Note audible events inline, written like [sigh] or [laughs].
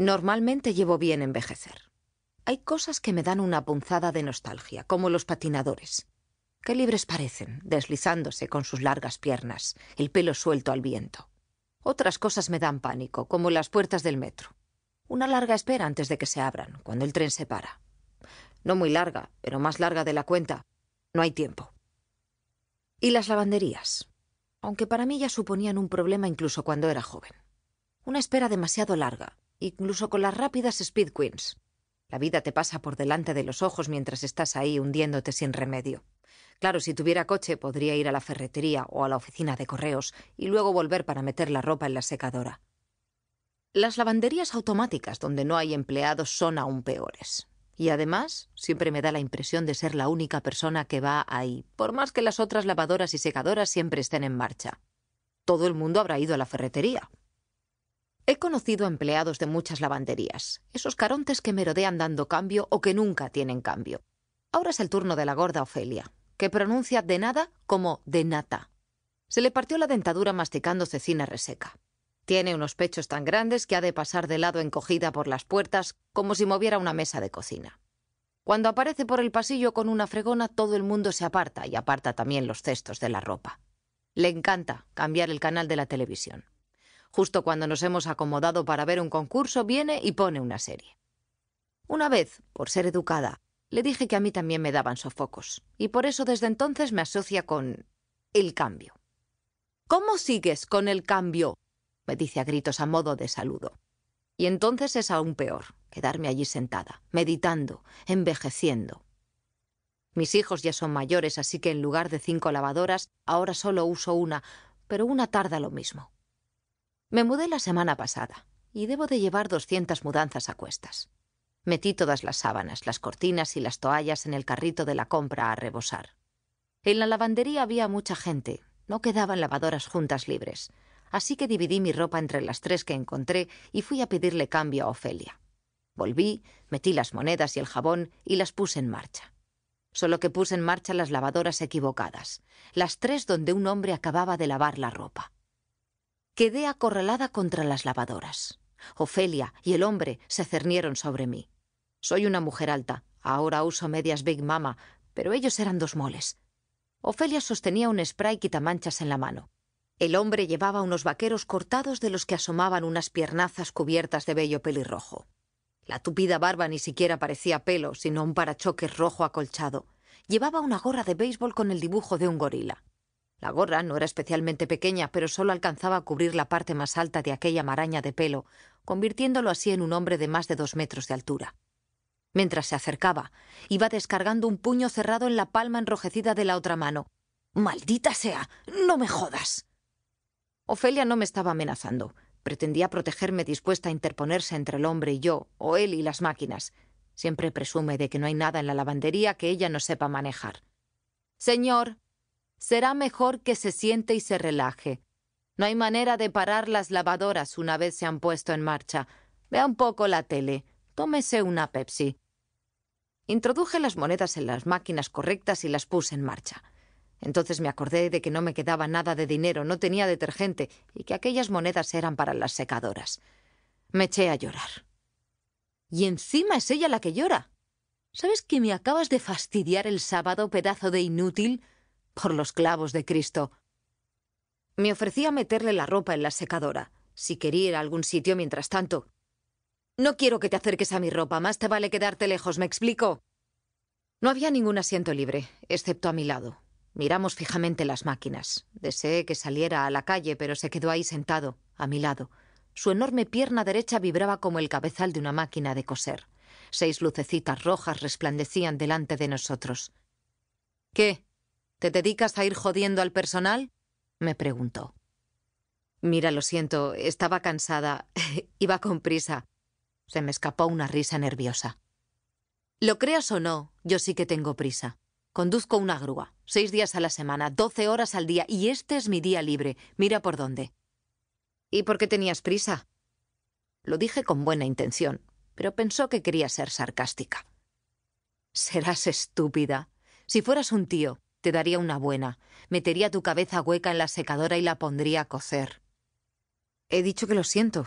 Normalmente llevo bien envejecer. Hay cosas que me dan una punzada de nostalgia, como los patinadores. Qué libres parecen, deslizándose con sus largas piernas, el pelo suelto al viento. Otras cosas me dan pánico, como las puertas del metro. Una larga espera antes de que se abran, cuando el tren se para. No muy larga, pero más larga de la cuenta. No hay tiempo. Y las lavanderías. Aunque para mí ya suponían un problema incluso cuando era joven. Una espera demasiado larga, incluso con las rápidas speed queens. La vida te pasa por delante de los ojos mientras estás ahí hundiéndote sin remedio. Claro, si tuviera coche podría ir a la ferretería o a la oficina de correos y luego volver para meter la ropa en la secadora. Las lavanderías automáticas donde no hay empleados son aún peores. Y además, siempre me da la impresión de ser la única persona que va ahí, por más que las otras lavadoras y secadoras siempre estén en marcha. Todo el mundo habrá ido a la ferretería, He conocido empleados de muchas lavanderías, esos carontes que merodean dando cambio o que nunca tienen cambio. Ahora es el turno de la gorda Ofelia, que pronuncia de nada como de nata. Se le partió la dentadura masticando cecina reseca. Tiene unos pechos tan grandes que ha de pasar de lado encogida por las puertas como si moviera una mesa de cocina. Cuando aparece por el pasillo con una fregona, todo el mundo se aparta y aparta también los cestos de la ropa. Le encanta cambiar el canal de la televisión. Justo cuando nos hemos acomodado para ver un concurso, viene y pone una serie. Una vez, por ser educada, le dije que a mí también me daban sofocos, y por eso desde entonces me asocia con el cambio. ¿Cómo sigues con el cambio? me dice a gritos a modo de saludo. Y entonces es aún peor quedarme allí sentada, meditando, envejeciendo. Mis hijos ya son mayores, así que en lugar de cinco lavadoras, ahora solo uso una, pero una tarda lo mismo. Me mudé la semana pasada y debo de llevar doscientas mudanzas a cuestas. Metí todas las sábanas, las cortinas y las toallas en el carrito de la compra a rebosar. En la lavandería había mucha gente, no quedaban lavadoras juntas libres, así que dividí mi ropa entre las tres que encontré y fui a pedirle cambio a Ofelia. Volví, metí las monedas y el jabón y las puse en marcha. Solo que puse en marcha las lavadoras equivocadas, las tres donde un hombre acababa de lavar la ropa. Quedé acorralada contra las lavadoras. Ofelia y el hombre se cernieron sobre mí. Soy una mujer alta, ahora uso medias Big Mama, pero ellos eran dos moles. Ofelia sostenía un spray quitamanchas en la mano. El hombre llevaba unos vaqueros cortados de los que asomaban unas piernazas cubiertas de bello pelirrojo. La tupida barba ni siquiera parecía pelo, sino un parachoques rojo acolchado. Llevaba una gorra de béisbol con el dibujo de un gorila. La gorra no era especialmente pequeña, pero solo alcanzaba a cubrir la parte más alta de aquella maraña de pelo, convirtiéndolo así en un hombre de más de dos metros de altura. Mientras se acercaba, iba descargando un puño cerrado en la palma enrojecida de la otra mano. Maldita sea. No me jodas. Ofelia no me estaba amenazando. Pretendía protegerme dispuesta a interponerse entre el hombre y yo, o él y las máquinas. Siempre presume de que no hay nada en la lavandería que ella no sepa manejar. Señor, será mejor que se siente y se relaje. No hay manera de parar las lavadoras una vez se han puesto en marcha. Vea un poco la tele, tómese una Pepsi. Introduje las monedas en las máquinas correctas y las puse en marcha. Entonces me acordé de que no me quedaba nada de dinero, no tenía detergente y que aquellas monedas eran para las secadoras. Me eché a llorar. Y encima es ella la que llora. ¿Sabes que me acabas de fastidiar el sábado, pedazo de inútil? por los clavos de Cristo. Me ofrecía meterle la ropa en la secadora, si quería ir a algún sitio mientras tanto. No quiero que te acerques a mi ropa, más te vale quedarte lejos, ¿me explico? No había ningún asiento libre, excepto a mi lado. Miramos fijamente las máquinas. Deseé que saliera a la calle, pero se quedó ahí sentado, a mi lado. Su enorme pierna derecha vibraba como el cabezal de una máquina de coser. Seis lucecitas rojas resplandecían delante de nosotros. ¿Qué? ¿Te dedicas a ir jodiendo al personal? me preguntó. Mira, lo siento, estaba cansada, [laughs] iba con prisa. Se me escapó una risa nerviosa. Lo creas o no, yo sí que tengo prisa. Conduzco una grúa, seis días a la semana, doce horas al día, y este es mi día libre. Mira por dónde. ¿Y por qué tenías prisa? Lo dije con buena intención, pero pensó que quería ser sarcástica. Serás estúpida. Si fueras un tío, te daría una buena. Metería tu cabeza hueca en la secadora y la pondría a cocer. He dicho que lo siento,